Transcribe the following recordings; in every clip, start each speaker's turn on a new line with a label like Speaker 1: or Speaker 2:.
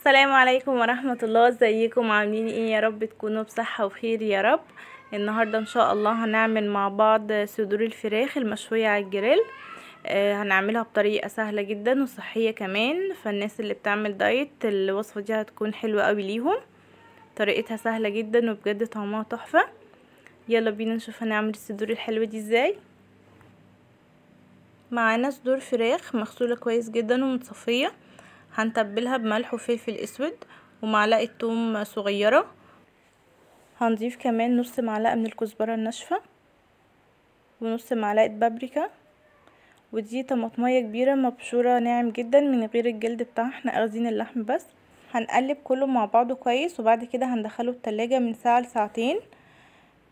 Speaker 1: السلام عليكم ورحمة الله ازيكم عاملين ايه يا رب تكونوا بصحة وخير يا رب النهاردة ان شاء الله هنعمل مع بعض صدور الفراخ المشوية على الجريل آه هنعملها بطريقة سهلة جدا وصحية كمان فالناس اللي بتعمل دايت الوصفة دي هتكون حلوة قوي ليهم طريقتها سهلة جدا وبجد طعمها تحفة يلا بينا نشوف هنعمل الصدور الحلوة دي ازاي معانا صدور فراخ مغسولة كويس جدا ومتصفية هنتبلها بملح وفلفل اسود ومعلقه ثوم صغيره هنضيف كمان نص معلقه من الكزبره الناشفه ونص معلقه بابريكا ودي طماطميه كبيره مبشوره ناعم جدا من غير الجلد بتاعها احنا اخدين اللحم بس هنقلب كله مع بعضه كويس وبعد كده هندخله التلاجة من ساعه لساعتين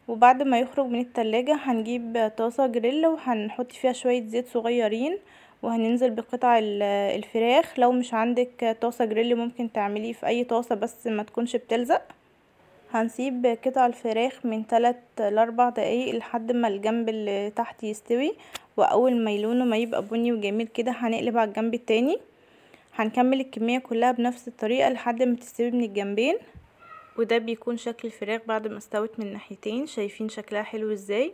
Speaker 1: وبعد ما يخرج من التلاجة هنجيب طاسة جريل وهنحط فيها شوية زيت صغيرين وهننزل بقطع الفراخ لو مش عندك طاسة جريل ممكن تعمليه في اي طاسة بس ما تكونش بتلزق هنسيب قطع الفراخ من 3 ل 4 دقايق لحد ما الجنب اللي تحت يستوي واول ما لونه ما يبقى بني وجميل كده هنقلب على الجنب التاني هنكمل الكمية كلها بنفس الطريقة لحد ما تستوي من الجنبين وده بيكون شكل الفراخ بعد ما استوت من ناحيتين شايفين شكلها حلو ازاي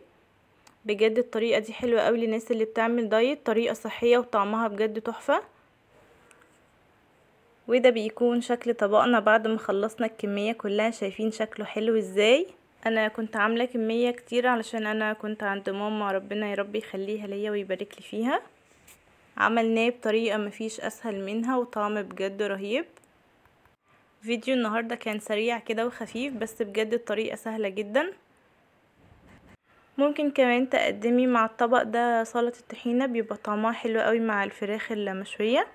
Speaker 1: بجد الطريقه دي حلوه قوي للناس اللي بتعمل دايت طريقه صحيه وطعمها بجد تحفه وده بيكون شكل طبقنا بعد ما خلصنا الكميه كلها شايفين شكله حلو ازاي انا كنت عامله كميه كتير علشان انا كنت عند ماما ربنا يا رب يخليها ليا ويبارك لي فيها عملناه بطريقه مفيش اسهل منها وطعم بجد رهيب فيديو النهاردة كان سريع كده وخفيف بس بجد الطريقة سهلة جدا ممكن كمان تقدمي مع الطبق ده سلطة الطحينة بيبقى طعمها حلو قوي مع الفراخ المشوية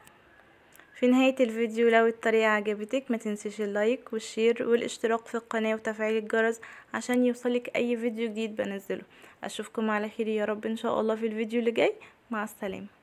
Speaker 1: في نهاية الفيديو لو الطريقة عجبتك ما تنسيش اللايك والشير والاشتراك في القناة وتفعيل الجرس عشان يوصلك اي فيديو جديد بنزله اشوفكم على خير يا رب ان شاء الله في الفيديو اللي جاي مع السلامة